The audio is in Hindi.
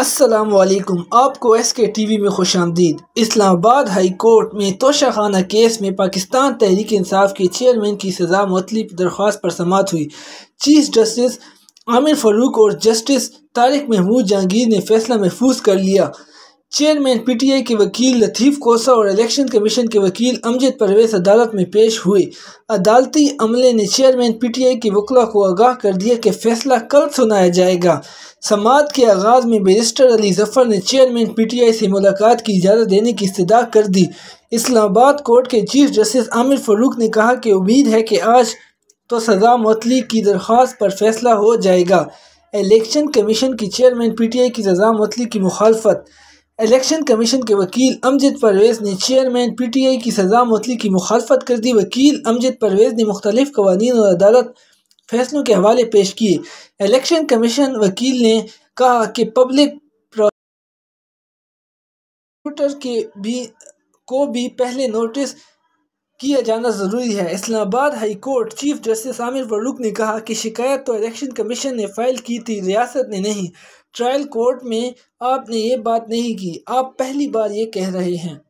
असलम आपको एस के टी वी में खुश आमदीद इस्लामाबाद हाई कोर्ट में तोशा खाना केस में पाकिस्तान तहरीक इंसाफ के चेयरमैन की सजा मतलब दरख्वास्त पर समात हुई चीफ जस्टिस आमिर फरूक और जस्टिस तारिक महमूद जहांगीर ने फैसला महफूज कर लिया चेयरमैन पीटीआई के वकील लतीफ़ कोसा और इलेक्शन कमीशन के वकील अमजद परवेज अदालत में पेश हुए अदालती अमले ने चेयरमैन पीटीआई के वकला को आगाह कर दिया कि फैसला कल सुनाया जाएगा समात के आगाज़ में बैरिस्टर अली जफ़र ने चेयरमैन पीटीआई से मुलाकात की इजाज़त देने की इस्तः कर दी इस्लामाबाद कोर्ट के चीफ जस्टिस आमिर फरूक ने कहा कि उम्मीद है कि आज तो सजा मतली की दरख्वास्त पर फैसला हो जाएगा इलेक्शन कमीशन की चेयरमैन पी की सजा मतली की मुखालफत इलेक्शन कमीशन के वकील अमजद परवेज ने चेयरमैन पी टी आई की सजा मतली की मुखालफत कर दी वकील अमजद परवेज ने मुख्तलिफ कवानीन और अदालत फैसलों के हवाले पेश किए इलेक्शन कमीशन वकील ने कहा कि पब्लिक प्रोसिक्यूटर के भी को भी पहले नोटिस किया जाना ज़रूरी है Islamabad high court chief justice Aamir Farooq ने कहा कि शिकायत तो इलेक्शन कमीशन ने फाइल की थी रियासत ने नहीं ट्रायल कोर्ट में आपने ये बात नहीं की आप पहली बार ये कह रहे हैं